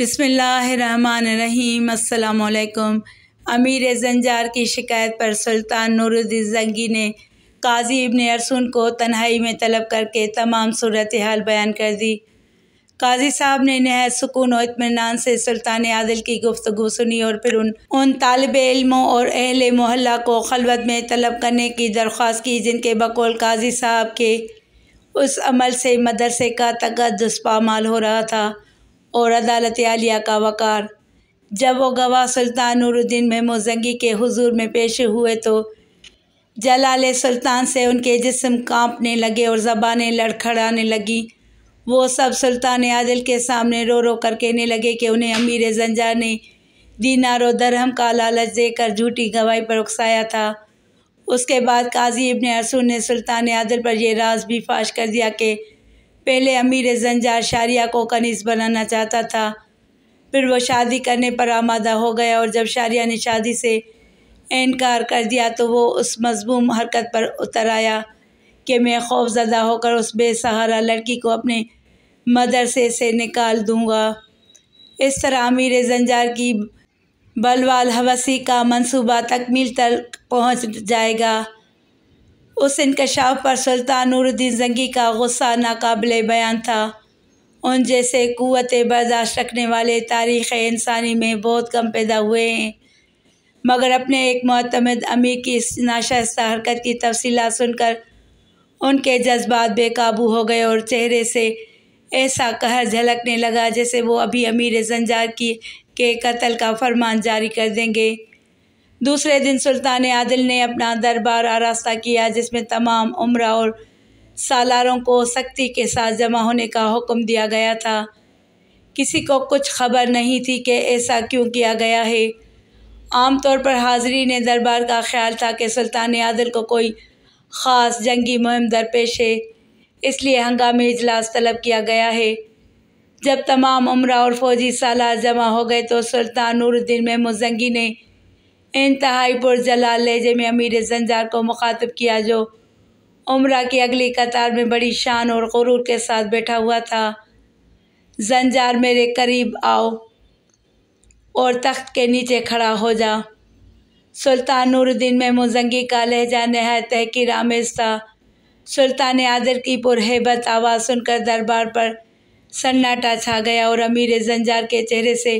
बिसमीम अल्लाम अमीर जंजार की शिकायत पर सुल्तान नूरुद्दीन जंगी ने काजी इबन अरसून को तन्हाई में तलब करके तमाम सूरत हाल बयान कर दी काजी साहब ने नहायत सुकून और इतमान से सुल्तान आदिल की गुफ्तु सुनी और फिर उन उन तालब इलमों और अहल मोहल्ला को खलबत में तलब करने की दरख्वास्त की जिनके बकौल काजी साहब के उस अमल से मदरसे का जस्पा माल हो रहा था और अदालत आलिया का वक़ार जब वो गवाह सुल्तान नूरुद्दीन जंगी के हुजूर में पेश हुए तो जलाल सुल्तान से उनके जिस्म कांपने लगे और ज़बानें लड़खड़ाने लगीं वो सब सुल्तान आदिल के सामने रो रो कर कहने लगे कि उन्हें अमीर जंजार ने दीनार और दरहम का लालच देकर झूठी गवाही पर उकसाया था उसके बाद काजी इबन अरसू ने सुल्तान आदिल पर यह राज भी फाश कर दिया कि पहले अमीर जंजार शारिया को कनीस बनाना चाहता था फिर वो शादी करने पर आमादा हो गया और जब शारिया ने शादी से इनकार कर दिया तो वो उस मजमूम हरकत पर उतर आया कि मैं ज़दा होकर उस बेसहारा लड़की को अपने मदरसे से निकाल दूंगा इस तरह अमीर जंजार की बलवाल हवसी का मंसूबा तकमील तक पहुंच जाएगा उस इंकशाफ पर सुल्तान नूरुद्दीन जंगी का गुस्सा नाकबिल बयान था उन जैसे क़वत बर्दाश्त रखने वाले तारीख़ इंसानी में बहुत कम पैदा हुए हैं मगर अपने एक मतमद अमीर की इस नाशाइस्ता हरकत की तफसी सुनकर उनके जज्बात बेकाबू हो गए और चेहरे से ऐसा कहर झलकने लगा जैसे वो अभी अमीर जंजार की के कत्ल का फरमान जारी कर देंगे दूसरे दिन सुल्तान आदिल ने अपना दरबार आरास्ता किया जिसमें तमाम उम्र और सालारों को सख्ती के साथ जमा होने का हुक्म दिया गया था किसी को कुछ खबर नहीं थी कि ऐसा क्यों किया गया है आमतौर पर हाज़री ने दरबार का ख्याल था कि सुल्तान आदिल को कोई ख़ास जंगी मुहिम दरपेश है इसलिए हंगामी इजलास तलब किया गया है जब तमाम उम्र और फौजी सालार जमा हो गए तो सुल्तान नूरुद्दीन महमूद जंगी ने इंतहाई पुरजलाल लहजे में अमीर जंजार को मुखातब किया जो उम्र की अगली कतार में बड़ी शान और गुरूर के साथ बैठा हुआ था जंजार मेरे करीब आओ और तख्त के नीचे खड़ा हो जा सुल्तान नूरुद्दीन महमूद जंगी का लहजा नहाय तहकीर आमेज था सुल्तान आदर की पुरहेबत आवाज़ सुनकर दरबार पर सन्नाटा छा गया और अमीर जंजार के चेहरे से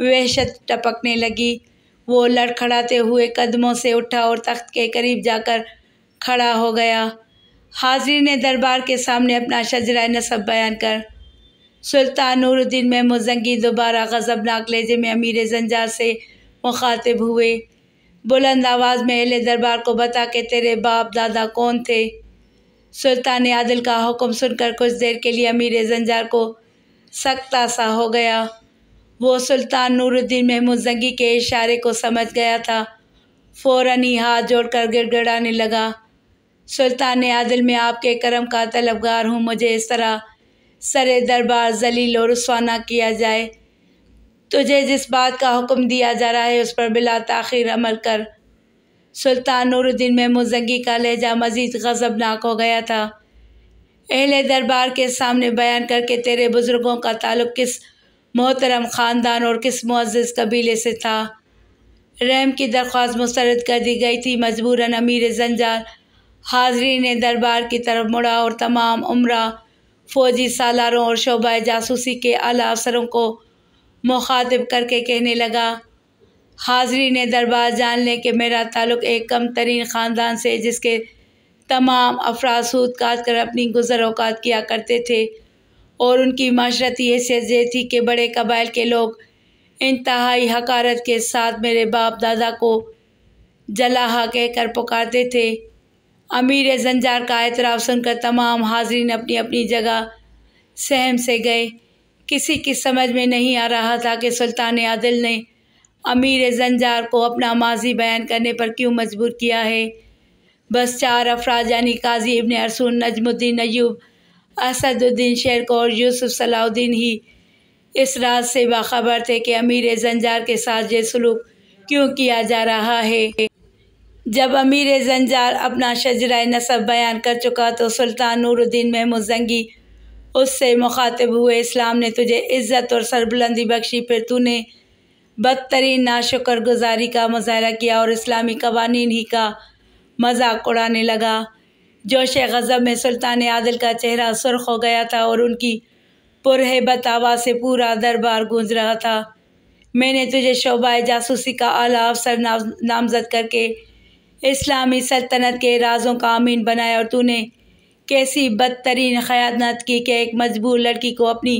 वहशत टपकने लगी वो लड़खड़ाते हुए कदमों से उठा और तख्त के करीब जाकर खड़ा हो गया हाजिर ने दरबार के सामने अपना शजरा नसब बयान कर सुल्तान नूरुद्दीन में मुजंगी दोबारा गजबनाक लहजे में अमीर जंजार से मुखातिब हुए बुलंद आवाज़ में अहले दरबार को बता के तेरे बाप दादा कौन थे सुल्तान आदिल का हुक्म सुनकर कुछ देर के लिए अमीर जंजार को सख्ता सा हो गया वो सुल्तान नूरुद्दीन महमूद जंगी के इशारे को समझ गया था फ़ौर ही हाथ जोड़कर गिड़गड़ाने लगा सुल्तान आदिल में आपके करम का तलबगार हूँ मुझे इस तरह सरे दरबार जलील और रसवाना किया जाए तुझे जिस बात का हुक्म दिया जा रहा है उस पर बिला तखिर अमल कर सुल्तान नूरुद्दीन महमूद जंगी का लहजा मज़ीद गजबनाक हो गया था अहले दरबार के सामने बयान करके तेरे बुज़ुर्गों का ताल्लुक किस मोहतरम ख़ानदान और किस मुआज़ कबीले से था रहम की दरख्वास्त मुस्रद कर दी गई थी मजबूरन अमीर जंजार हाजरी ने दरबार की तरफ मुड़ा और तमाम उम्र फौजी सालारों और शोबा जासूसी के अला अफसरों को मुखातिब करके कहने लगा हाजरी ने दरबार जान लें कि मेरा ताल्लुक एक कम तरीन ख़ानदान से जिसके तमाम अफराज सूद काट कर अपनी गुजर अवकात किया करते थे और उनकी माशरती हैसियत थी कि बड़े कबाइल के लोग इंतहाई हकारत के साथ मेरे बाप दादा को जलाहा कहकर पुकारते थे अमीर जंजार का एतराफ़ सुनकर तमाम हाजरीन अपनी अपनी जगह सहम से गए किसी की समझ में नहीं आ रहा था कि सुल्तान आदिल ने अमीर जंजार को अपना माजी बयान करने पर क्यों मजबूर किया है बस चार अफराज यानी काजी इबन अरसून नजमुद्दीन अयूब असदुद्दीन शेर और यूसुफ सलाउद्दीन ही इस राज से बाखबर थे कि अमीर जंजार के साथ ये सलूक क्यों किया जा रहा है जब अमीर जंजार अपना शजरा नसब बयान कर चुका तो सुल्तान नूरुद्दीन महमूद जंगी उससे मुखातब हुए इस्लाम ने तुझे इज़्ज़त और सरबुलंदी बख्शी फिर तूने बदतरीन नाशुकर गुजारी का मुजाहरा किया और इस्लामी कवानीन ही का मजाक उड़ाने लगा जोश गज़ब में सुल्तान आदिल का चेहरा सुर्ख हो गया था और उनकी पुरहेबत आवाज़ से पूरा दरबार गूंज रहा था मैंने तुझे शोबा जासूसी का आला अफसर नामजद करके इस्लामी सल्तनत के राजों का अमीन बनाया और तूने कैसी बदतरीन ख़यानत की कि एक मजबूर लड़की को अपनी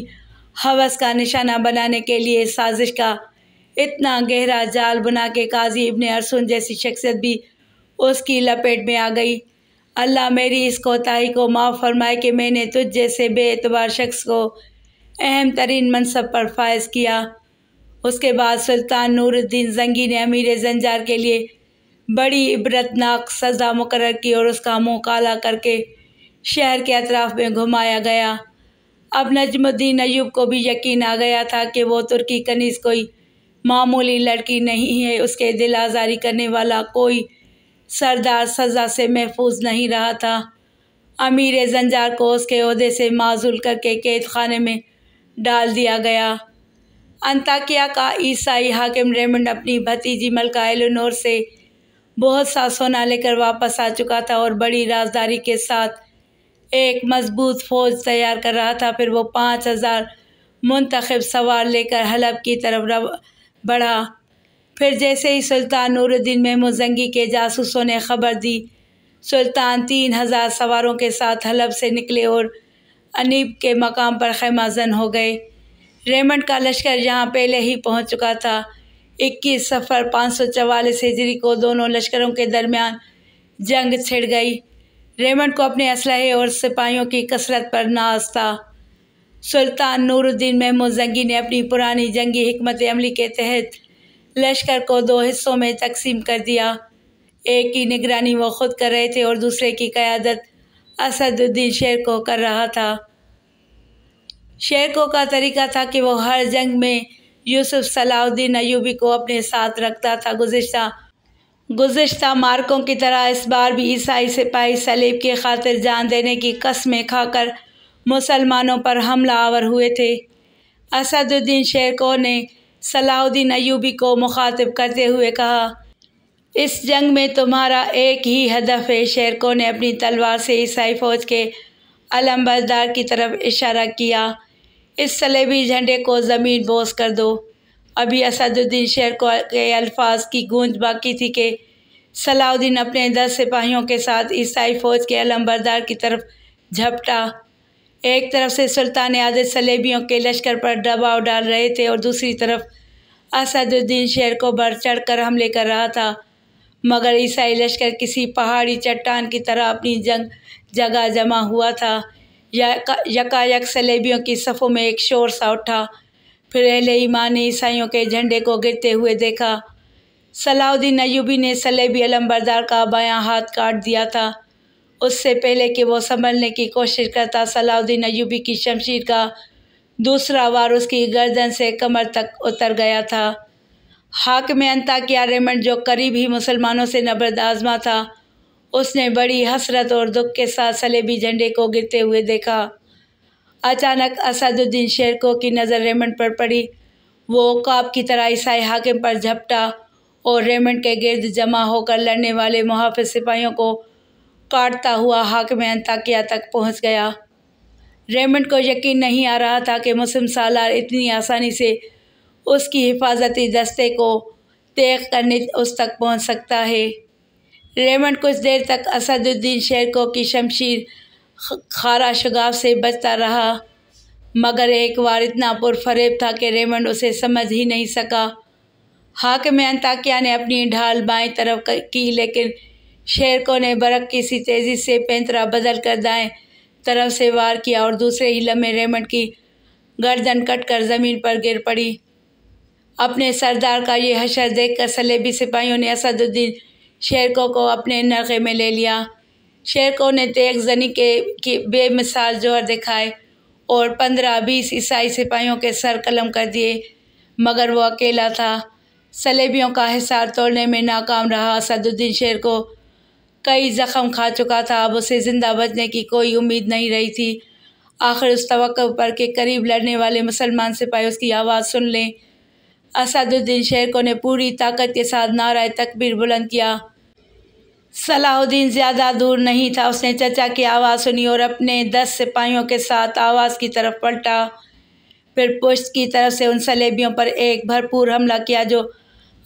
हवस का निशाना बनाने के लिए साजिश का इतना गहरा जाल बना के काजी इबन अरसुन जैसी शख्सियत भी उसकी लपेट में आ गई अल्लाह मेरी इस कोताही को माफ़ फरमाए कि मैंने तुझ जैसे बेतबार शख्स को अहम तरीन मनसब पर फायज़ किया उसके बाद सुल्तान नूरुद्दीन जंगी ने अमीर जंजार के लिए बड़ी इबरतनाक सज़ा मुकर की और उसका मुँह काला करके शहर के अतराफ़ में घुमाया गया अब नजमुद्दीन अयूब को भी यकीन आ गया था कि वो तुर्की कनीज़ कोई मामूली लड़की नहीं है उसके दिल आज़ारी करने वाला कोई सरदार सज़ा से महफूज नहीं रहा था अमीर जंजार को उसके अहदे से माजूल करके कैद खाने में डाल दिया गया अंताकिया का ईसाई हाकिम रेमंड अपनी भतीजी मलका एलोनोर से बहुत सा सोना लेकर वापस आ चुका था और बड़ी राजदारी के साथ एक मजबूत फौज तैयार कर रहा था फिर वो पाँच हज़ार मुंतखब सवार लेकर हलब की तरफ बढ़ा फिर जैसे ही सुल्तान नूरुद्दीन महमूद जंगी के जासूसों ने खबर दी सुल्तान तीन हज़ार सवारों के साथ हलब से निकले और अनीब के मकाम पर खैमाजन हो गए रेमंड का लश्कर यहाँ पहले ही पहुँच चुका था इक्कीस सफ़र पाँच सौ चवालीस हिजरी को दोनों लश्करों के दरमियान जंग छिड़ गई रेमंड को अपने असलहे और सिपाहियों की कसरत पर नाज था सुल्तान नूरुद्दीन महमूद जंगी ने अपनी पुरानी जंगी हमत अमली के तहत लश्कर को दो हिस्सों में तकसीम कर दिया एक की निगरानी वो खुद कर रहे थे और दूसरे की क़्यादत असदुद्दीन शेर को कर रहा था शेर को का तरीका था कि वह हर जंग में यूसुफ सलाउद्दीन अयूबी को अपने साथ रखता था गुज्त गुज्त मार्कों की तरह इस बार भी ईसाई सिपाही सलीब की खातिर जान देने की कस्में खाकर मुसलमानों पर हमला आवर हुए थे असदुद्दीन शेर को ने सलाउद्दीन अयूबी को मुखातब करते हुए कहा इस जंग में तुम्हारा एक ही हदफ है शेरकों ने अपनी तलवार से ईसाई फौज के अलम्बरदार की तरफ इशारा किया इस सलेबी झंडे को ज़मीन बोस कर दो अभी असदुद्दीन शेरको के अल्फाज की गूंज बाकी थी कि सलाउद्दीन अपने दस सिपाहियों के साथ ईसाई फौज के अलम्बरदार की तरफ झपटा एक तरफ से सुल्तान आज़त सलेबियों के लश्कर पर दबाव डाल रहे थे और दूसरी तरफ असदुद्दीन शहर को बढ़ चढ़ कर हमले कर रहा था मगर ईसाई लश्कर किसी पहाड़ी चट्टान की तरह अपनी जंग जगह जमा हुआ था यकायक सलेबियों की सफ़ों में एक शोर सा उठा फिर अहले ईमान ने ईसाइयों के झंडे को गिरते हुए देखा सलाउद्दीन अयूबी ने सलेबी अलम्बरदार का बायां हाथ काट दिया था उससे पहले कि वो संभलने की कोशिश करता सलाउद्दीन अयूबी की शमशीर का दूसरा वार उसकी गर्दन से कमर तक उतर गया था हाक में किया रेमंड जो करीब ही मुसलमानों से नबरद आजमा था उसने बड़ी हसरत और दुख के साथ सलेबी झंडे को गिरते हुए देखा अचानक असदुद्दीन शेरको की नज़र रेमंड पर पड़ी वो काब की तरह ईसाई हाकिम पर झपटा और रेमंड के गिरद जमा होकर लड़ने वाले मुहाफ़ सिपाहियों को काटता हुआ हाकमैन ताकिया तक पहुंच गया रेमंड को यकीन नहीं आ रहा था कि मुस्लिम सालार इतनी आसानी से उसकी हिफाजती दस्ते को देख करने उस तक पहुंच सकता है रेमंड कुछ देर तक असदुद्दीन को की शमशीर खारा शगाव से बचता रहा मगर एक बार इतना पुरफरेब था कि रेमंड उसे समझ ही नहीं सका हाकमैन ताकिया ने अपनी ढाल बाएं तरफ की लेकिन शेरकों ने बरक किसी तेज़ी से पैंतरा बदल कर दाएँ तरफ से वार किया और दूसरे ही लम्हे रेमंड की गर्दन कट कर ज़मीन पर गिर पड़ी अपने सरदार का ये हशर देख कर सलेबी सिपाहियों ने असदुद्दीन शेरकों को अपने नरके में ले लिया शेरकों ने तेग तो जनी के, के बेमिसाल जोहर दिखाए और पंद्रह बीस ईसाई सिपाहियों के सर कलम कर दिए मगर वो अकेला था सलेबियों का हिसार तोड़ने में नाकाम रहा असदुद्दीन शेर को कई ज़ख़म खा चुका था अब उसे ज़िंदा बचने की कोई उम्मीद नहीं रही थी आखिर उस तो पर के करीब लड़ने वाले मुसलमान सिपाही उसकी आवाज़ सुन लें असदुद्दीन शेरको ने पूरी ताकत के साथ नारा तकबीर बुलंद किया सलाहुद्दीन ज़्यादा दूर नहीं था उसने चचा की आवाज़ सुनी और अपने दस सिपाहियों के साथ आवाज़ की तरफ पलटा फिर पुष्ट की तरफ से उन सलेबियों पर एक भरपूर हमला किया जो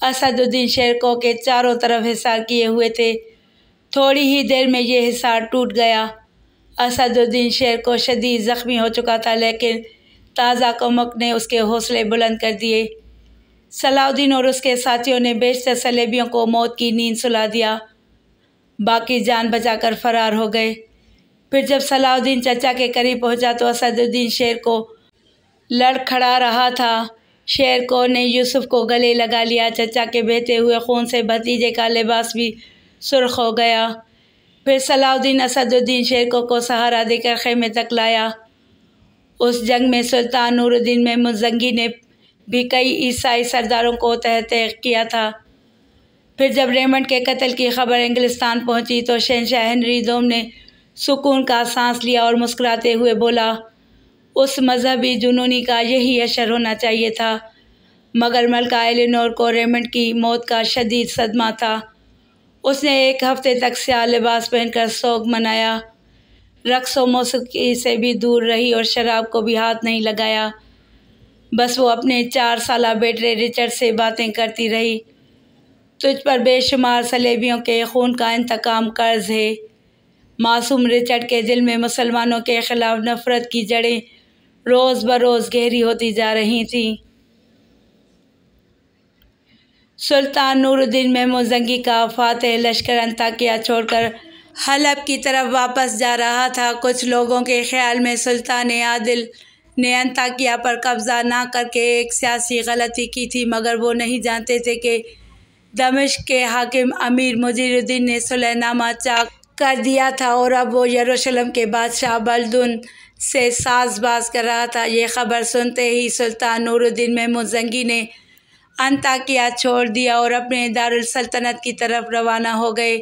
असदुद्दीन शेरको के चारों तरफ हिसार किए हुए थे थोड़ी ही देर में यह हिसार टूट गया असदुद्दीन शेर को शदीद ज़ख्मी हो चुका था लेकिन ताज़ा कमक ने उसके हौसले बुलंद कर दिए सलाउद्दीन और उसके साथियों ने बेशतर सलेबियों को मौत की नींद सुला दिया बाकी जान बचाकर फरार हो गए फिर जब सलाउद्दीन चचा के करीब पहुंचा तो असदुद्दीन शेर को लड़ खड़ा रहा था शेर को ने यूसुफ को गले लगा लिया चचा के बहते हुए खून से भतीजे का लिबास भी सुर्ख हो गया फिर सलाउद्दीन असदुद्दीन शेरको को सहारा देकर खेमे तक लाया उस जंग में सुल्तान नूरुद्दीन में मुजंगी ने भी कई ईसाई सरदारों को तहत किया था फिर जब रेमंड के कत्ल की खबर इंग्लिस्तान पहुंची तो शहनशाह हेनरी दोम ने सुकून का सांस लिया और मुस्कुराते हुए बोला उस मजहबी जुनूनी का यही अशर होना चाहिए था मगर मलका एलिनोर को रेमंड की मौत का शदीद सदमा था उसने एक हफ्ते तक स्या लिबास पहनकर शौक मनाया रक्स व मौसीकी से भी दूर रही और शराब को भी हाथ नहीं लगाया बस वो अपने चार साल बेटे रिचर्ड से बातें करती रही तुझ पर बेशुमार सलेबियों के खून का इंतकाम कर्ज है मासूम रिचर्ड के दिल में मुसलमानों के ख़िलाफ़ नफ़रत की जड़ें रोज़ बरोज़ गहरी होती जा रही थीं सुल्तान नूरुद्दीन महमूद जंगी का फातह लश्कर अंताकिया छोड़कर हलब की तरफ वापस जा रहा था कुछ लोगों के ख्याल में सुल्तान आदिल ने अंताकिया पर कब्ज़ा ना करके एक सियासी गलती की थी मगर वो नहीं जानते थे कि दमिश के हाकिम अमीर मुजीरुद्दीन ने सुलनामा चाक कर दिया था और अब वो यरूशलेम के बादशाह बल्दुन से साज बाज कर रहा था ये खबर सुनते ही सुल्तान नूरुद्दीन महमूद जंगी ने अंताकिया छोड़ दिया और अपने सल्तनत की तरफ रवाना हो गए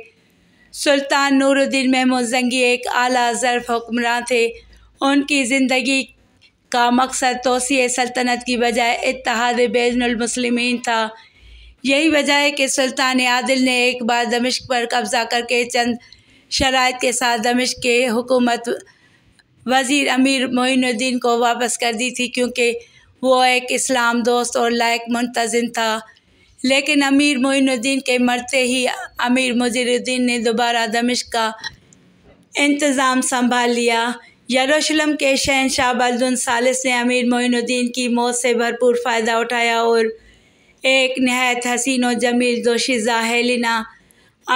सुल्तान नूरुद्दीन महमूद जंगी एक आला ज़रफ हुक्मरान थे उनकी ज़िंदगी का मकसद तोसी सल्तनत की बजाय इतिहाद बैनमसलमिन था यही वजह है कि सुल्तान आदिल ने एक बार दमिश्क पर कब्ज़ा करके चंद शराइ के साथ दमिश्क के हुकूमत वजीर अमीर मोइनुद्दीन को वापस कर दी थी क्योंकि वो एक इस्लाम दोस्त और लायक मुंतजन था लेकिन अमीर मोइनुद्दीन के मरते ही अमीर मुजरुद्दीन ने दोबारा दमिश का इंतज़ाम संभाल लिया यरूशलम के शहनशाह बल्दुन सालिस ने अमीर मोइनुद्दीन की मौत से भरपूर फ़ायदा उठाया और एक नहायत हसीन और जमील दोशीज़ा हेलिना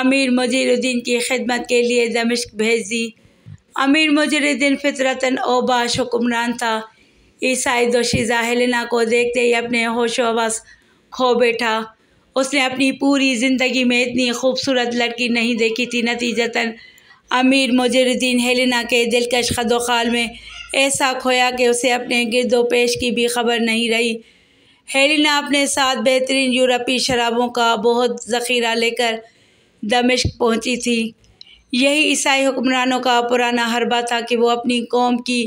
अमीर मुजरुद्दीन की खिदमत के लिए दमिश्क भेज दी अमीर मुजरुद्दीन फितरतन ओबाश हुक्मरान था ईसाई दोशीजा जाहलिना को देखते ही अपने होश वस खो बैठा उसने अपनी पूरी ज़िंदगी में इतनी खूबसूरत लड़की नहीं देखी थी नतीजतन अमीर मुजरुद्दीन हेलिना के दिलकश खदोखाल में ऐसा खोया कि उसे अपने गिरदो पेश की भी खबर नहीं रही हेलिना अपने साथ बेहतरीन यूरोपी शराबों का बहुत ज़ख़ीरा लेकर दमिश्क पहुंची थी यही ईसाई हुक्मरानों का पुराना हरबा था कि वो अपनी कौम की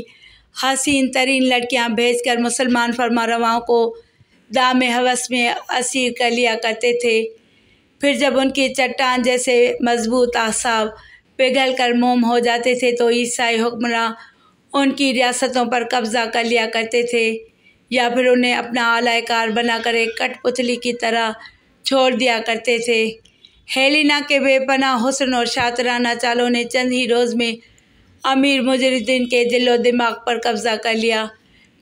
हसीन तरीन लड़कियाँ भेज कर मुसलमान फरमा रवाओं को दाम हवस में असीर कर लिया करते थे फिर जब उनकी चट्टान जैसे मजबूत आसाब पिघल कर मोम हो जाते थे तो ईसाई हुक्मरान उनकी रियासतों पर कब्ज़ा कर लिया करते थे या फिर उन्हें अपना आला कार बना कर एक कठपुतली की तरह छोड़ दिया करते थे हेलिना के बेपना हुसन और शातराना चालों ने चंद ही रोज़ में अमीर मुजरुद्दीन के दिलो दिमाग पर कब्ज़ा कर लिया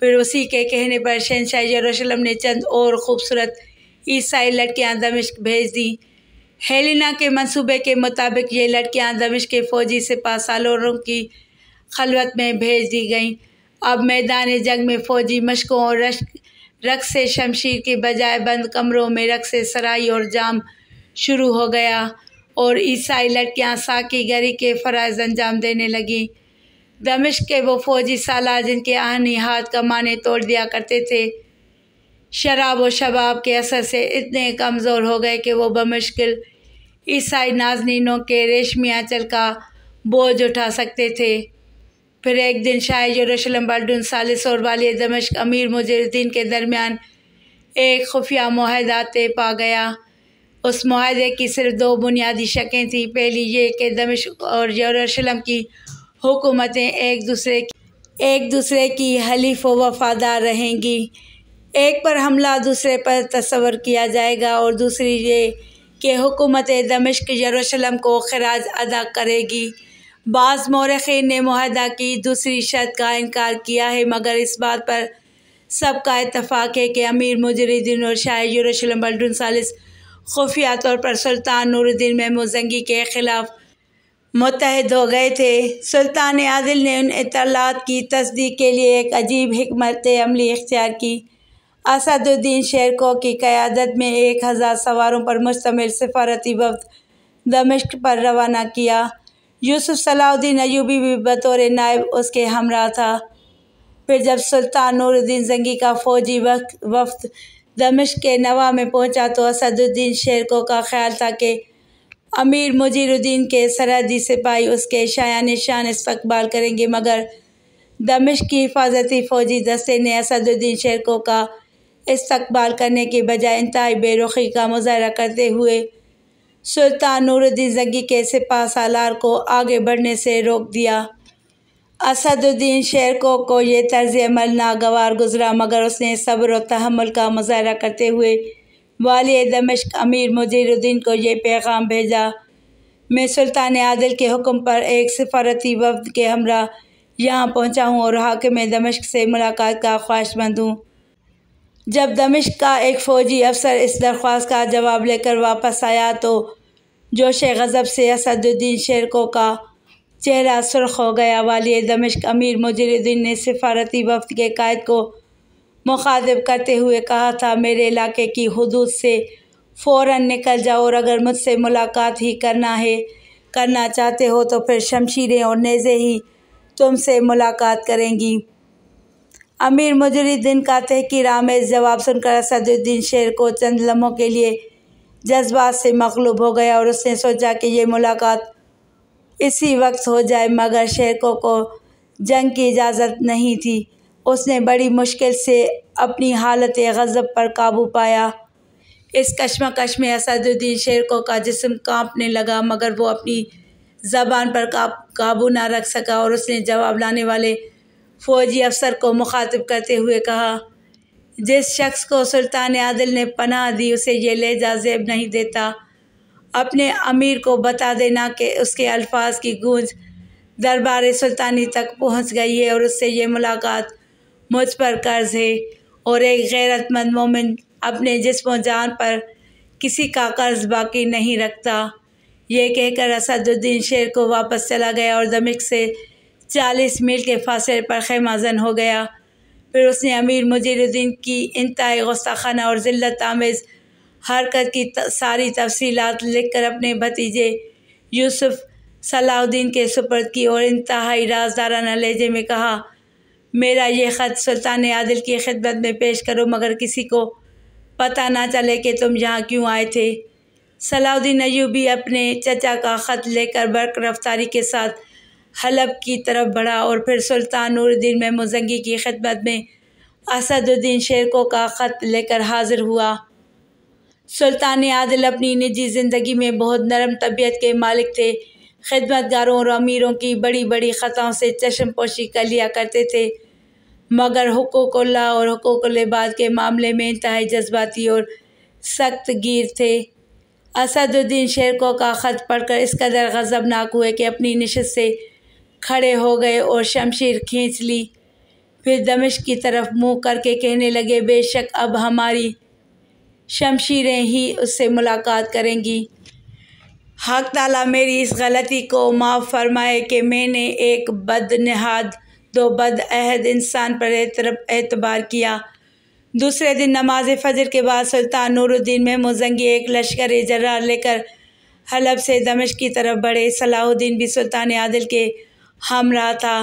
फिर उसी के कहने पर शहनशाह यरूशलम ने चंद और ख़ूबसूरत ईसाई लड़कियाँ दमिश्क भेज दी हेलिना के मंसूबे के मुताबिक ये लड़कियाँ दमिश के फ़ौजी सिपा सालोरों की खलवत में भेज दी गईं अब मैदान जंग में फ़ौजी मशकों और रश रक्स शमशीर के बजाय बंद कमरों में रक्स सराई और जाम शुरू हो गया और ईसाई लड़कियाँ साकी गरी के फ़राज अंजाम देने लगीं दमिश के वो फौजी सालार जिनके आनी हाथ कमाने तोड़ दिया करते थे शराब व शबाब के असर से इतने कमज़ोर हो गए कि वो बमश्किल ईसाई नाजनीनों के रेशमी आंचल का बोझ उठा सकते थे फिर एक दिन शाह यरूशलम बल्डन सालिस और वाले दमश्क अमीर मुजरुद्दीन के दरमियान एक खुफिया माहदा तय पा गया उस माहे की सिर्फ दो बुनियादी शकें थीं पहली ये कि दमिश और यरूशलम की हुकूमतें एक दूसरे की एक दूसरे की हलीफ व वफ़ादार रहेंगी एक पर हमला दूसरे पर तस्वर किया जाएगा और दूसरी ये कि हुकूमत दमिश्क यरूशलम को खराज अदा करेगी बाज़ मौरखीन ने माहदा की दूसरी शर्त का इनकार किया है मगर इस बात पर सबका इतफ़ाक़ है कि अमीर मुजरदीन और शाह यरूशलम बल्डन सालिस खुफिया तौर पर सुल्तान नूरुद्दीन महमूद जंगी के ख़िलाफ़ मुतहद हो गए थे सुल्तान आदिल ने उन इतलात की तस्दीक के लिए एक अजीब हमत अमली इख्तियार की असदुद्दीन शेरको की क़्यादत में एक हज़ार सवारों पर मुश्तमिल सफारती वफ्त दमिश्क पर रवाना किया यूसुफ सलाउद्दीन अयूबी भी बतौर नायब उसके हमरा था फिर जब सुल्तान नूरुद्दीन जंगी का फ़ौजी वक्त वफ्त दमिश के नवा में पहुंचा तो असदुद्दीन शेरको का ख्याल था कि अमीर मुजीरुद्दीन के सरहदी सिपाही उसके शाया निशान इस्तकबाल करेंगे मगर दमिश की हिफाजती फ़ौजी दस्ते ने असदुद्दीन शेरको का इस्तकबाल करने के बजाय इंतहाई बेरुखी का मुजाहरा करते हुए सुल्तान नूरुद्दीन जंगी के सिपा सालार को आगे बढ़ने से रोक दिया असदुद्दीन शेरको को यह तर्ज अमल नागवार गुजरा मगर उसने सब्र और तहमल का मुजाहरा करते हुए वाली दमिश अमीर मुजीरुद्दीन को ये पैगाम भेजा मैं सुल्तान आदिल के हुक्म पर एक सफारती वफद के हमरा यहाँ पहुँचा हूँ और हाकिम दमश्क से मुलाकात का ख्वाहिशमंद हूँ जब दमिश्क का एक फ़ौजी अफसर इस दरख्वास्त का जवाब लेकर वापस आया तो जोश गज़ब से असदुद्दीन शेरको का चेहरा सुर्ख हो गया वाली दमिश्क अमीर मुजरुद्दीन ने सिफारती वफद के कायद को मुखातब करते हुए कहा था मेरे इलाके की हदूद से फ़ौर निकल जाओ और अगर मुझसे मुलाकात ही करना है करना चाहते हो तो फिर शमशीरें और नेज़े ही तुमसे मुलाकात करेंगी अमीर मुजरुद्दीन का तहकीर आमेज जवाब सुनकर असदुद्दीन शेर को चंद लम्हों के लिए जज्बात से मकलूब हो गया और उसने सोचा कि ये मुलाकात इसी वक्त हो जाए मगर शेरकों को जंग की इजाज़त नहीं थी उसने बड़ी मुश्किल से अपनी हालत गज़ब पर काबू पाया इस कश्मकश में असदुद्दीन शेरकों का जिसम कांपने लगा मगर वो अपनी ज़बान पर काबू ना रख सका और उसने जवाब लाने वाले फ़ौजी अफसर को मुखातब करते हुए कहा जिस शख्स को सुल्तान आदिल ने पनाह दी उसे ये लेजा जेब नहीं देता अपने अमीर को बता देना कि उसके अल्फाज की गूंज दरबार सुल्तानी तक पहुंच गई है और उससे ये मुलाकात मुझ पर कर्ज है और एक गैरतमंद मोमिन अपने जिसम जान पर किसी का कर्ज बाकी नहीं रखता ये कहकर असदुद्दीन शेर को वापस चला गया और दमिक से चालीस मील के फासले पर खेमाजन हो गया फिर उसने अमीर मुजीरुद्दीन की इंतहाई गुस्ताखाना और जिलत आमेज़ हरकत की सारी लिख लिखकर अपने भतीजे यूसुफ सलाउद्दीन के सुपर्द की और इंतहाई राजदाराना लहजे में कहा मेरा ये ख़त सुल्तान आदिल की खिदमत में पेश करो मगर किसी को पता ना चले कि तुम यहाँ क्यों आए थे सलाउद्दीन अयूबी अपने चचा का ख़त लेकर बर्क रफ्तारी के साथ हलब की तरफ बढ़ा और फिर सुल्तान नूरुद्दीन महमूद की खिदमत में असदुद्दीन शेरको का ख़त लेकर हाज़िर हुआ सुल्तान आदिल अपनी निजी ज़िंदगी में बहुत नरम तबीयत के मालिक थे गारों और अमीरों की बड़ी बड़ी ख़ताओं से पोशी कर लिया करते थे मगर हकूकल्ला और हकूकलबाद के मामले में इंतहाई जज्बाती और सख्त गिर थे असदुद्दीन शेरको का ख़त पढ़कर इस कदर गज़बनाक हुए कि अपनी नशस्त से खड़े हो गए और शमशीर खींच ली फिर दमिश की तरफ मुँह करके कहने लगे बेशक अब हमारी शमशीरें ही उससे मुलाकात करेंगी हक ताला मेरी इस गलती को माफ़ फरमाए कि मैंने एक बद नहाद दो बद अहद इंसान पर एतबार किया दूसरे दिन नमाज फजर के बाद सुल्तान नूरुद्दीन में मुजंगी एक लश्कर जर्रा लेकर हलब से दमिश की तरफ बढ़े सलाहुद्दीन भी सुल्तान आदिल के हमरा था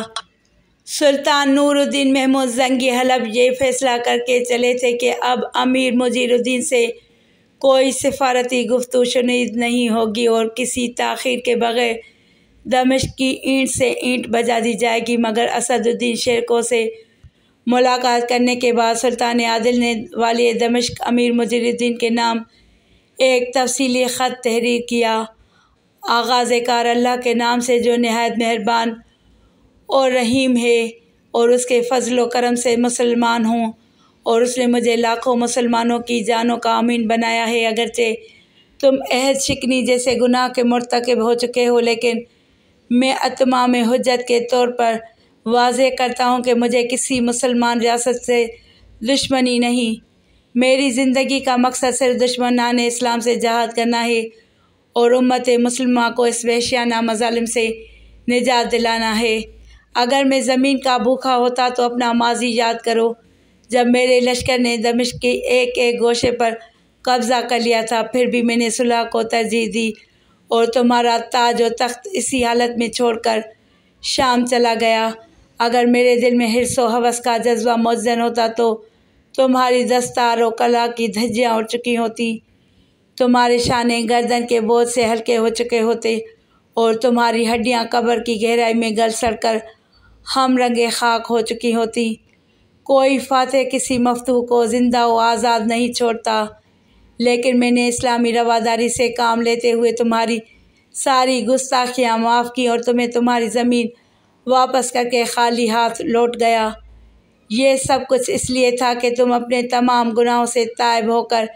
सुल्तान नूरुद्दीन महमूद जंगी हलब ये फैसला करके चले थे कि अब अमीर मुजीरुद्दीन से कोई सिफारती गुफ्तु शनीद नहीं होगी और किसी तखिर के बगैर दमिश की ईंट से ईंट बजा दी जाएगी मगर असदुद्दीन शेरको से मुलाकात करने के बाद सुल्तान आदिल ने वाले दमिश्क अमीर मुजीरुद्दीन के नाम एक तफसीली ख़त तहरीर किया आगाज़ कार अल्लाह के नाम से जो नहायत मेहरबान और रहीम है और उसके फ़जल करम से मुसलमान हूँ और उसने मुझे लाखों मुसलमानों की जानों का अमीन बनाया है अगरचे तुम अहद शिकनी जैसे गुनाह के मरतकब हो चुके हो लेकिन मैं अतमा में हजत के तौर पर वाज करता हूँ कि मुझे किसी मुसलमान रियासत से दुश्मनी नहीं मेरी ज़िंदगी का मकसद सिर्फ दुश्मनान इस्लाम से जहाद करना है और उम्मत मुसलमा को इस वहशियाना मजालम से निजात दिलाना है अगर मैं ज़मीन का भूखा होता तो अपना माजी याद करो जब मेरे लश्कर ने दमिश के एक एक गोशे पर कब्ज़ा कर लिया था फिर भी मैंने सुलह को तरजीह दी और तुम्हारा ताज और तख्त इसी हालत में छोड़कर शाम चला गया अगर मेरे दिल में हिरसो हवस का जज्बा मौज़न होता तो तुम्हारी दस्तार और कला की धज्जियाँ उड़ चुकी होती तुम्हारे शाने गर्दन के बोझ से हल्के हो चुके होते और तुम्हारी हड्डियाँ कब्र की गहराई में गल सड़ कर हम रंगे खाक हो चुकी होती कोई फातह किसी मफतू को ज़िंदा व आज़ाद नहीं छोड़ता लेकिन मैंने इस्लामी रवादारी से काम लेते हुए तुम्हारी सारी गुस्ताखियाँ माफ़ की और तुम्हें तुम्हारी ज़मीन वापस करके खाली हाथ लौट गया ये सब कुछ इसलिए था कि तुम अपने तमाम गुनाहों से तायब होकर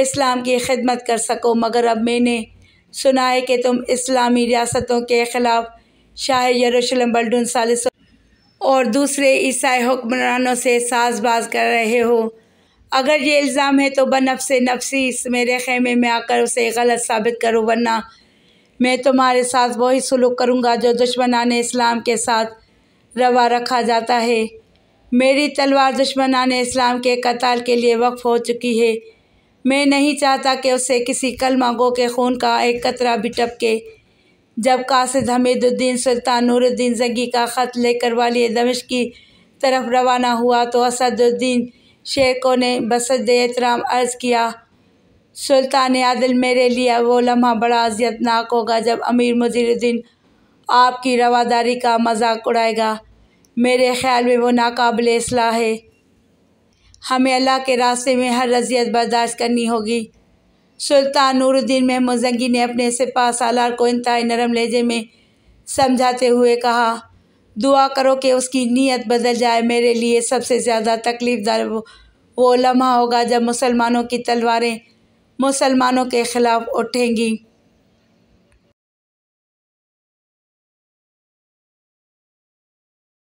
इस्लाम की खिदमत कर सको मगर अब मैंने सुना है कि तुम इस्लामी रियासतों के ख़िलाफ़ शाह यरूशलेम बल्डून सालिस और दूसरे ईसाई हुक्मरानों से साजबाज कर रहे हो अगर ये इल्ज़ाम है तो बनफ से नफसी इस मेरे खेमे में आकर उसे गलत साबित करो वरना मैं तुम्हारे साथ वही सलूक करूँगा जो दुश्मनान इस्लाम के साथ रवा रखा जाता है मेरी तलवार दुश्मनान इस्लाम के कताल के लिए वक्फ हो चुकी है मैं नहीं चाहता कि उसे किसी कलमागो के खून का एक कतरा भी टपके जब कासिद हमीदुद्दीन सुल्तान नूरुद्दीन जगी का ख़त लेकर वाली दमिश की तरफ रवाना हुआ तो असदुद्दीन शेरको ने बसद एहतराम अर्ज़ किया सुल्तान आदिल मेरे लिए वो लम्हा बड़ा अजियतनाक होगा जब अमीर मुजीरुद्दीन आपकी रवादारी का मजाक उड़ाएगा मेरे ख्याल में वो नाकबिल असलाह है हमें अल्लाह के रास्ते में हर अजियत बर्दाश्त करनी होगी सुल्तान नूरुद्दीन महमूद जंगी ने अपने सिपा सालार को इंतहाई नरम लहजे में समझाते हुए कहा दुआ करो कि उसकी नीयत बदल जाए मेरे लिए सबसे ज़्यादा तकलीफ़दार वो, वो लम्हा होगा जब मुसलमानों की तलवारें मुसलमानों के ख़िलाफ़ उठेंगी